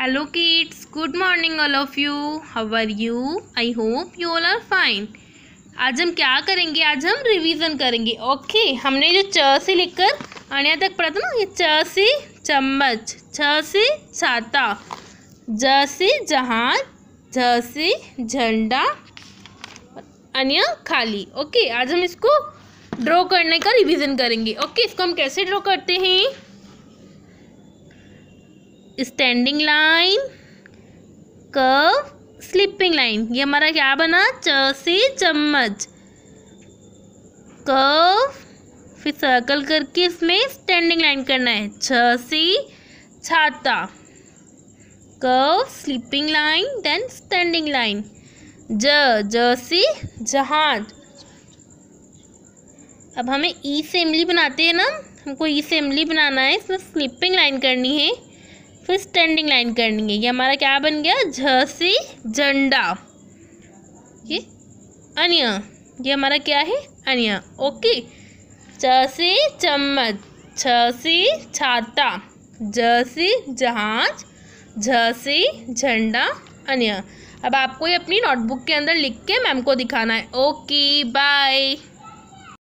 hello kids good morning all of you how are you I hope you all are fine आज हम क्या करेंगे आज हम रिवीजन करेंगे ओके हमने जो च से लेकर अणिया तक पढ़ा था ना ये च से चम्मच छ से छाता ज से जहाज झ से झंडा अनिया खाली ओके आज हम इसको ड्रॉ करने का रिवीजन करेंगे ओके इसको हम कैसे ड्रॉ करते हैं standing line curve slipping line ये हमारा क्या बना च से चम्मच कर्व फिर सर्कल करके इसमें स्टैंडिंग लाइन करना है छ से छाता curve slipping line then standing line ज ज से जहाज अब हमें ई से इमली बनाते हैं ना हमको ई से इमली बनाना है इसमें स्लिपिंग लाइन करनी है फिर स्टैंडिंग लाइन करनी है ये हमारा क्या बन गया झसी झंडा ये अनिया ये हमारा क्या है अनिया ओके चसी चम्मच छसी छाता झसी जहाज झसी झंडा अनिया अब आपको ये अपनी नोटबुक के अंदर लिख के मैम को दिखाना है ओके बाय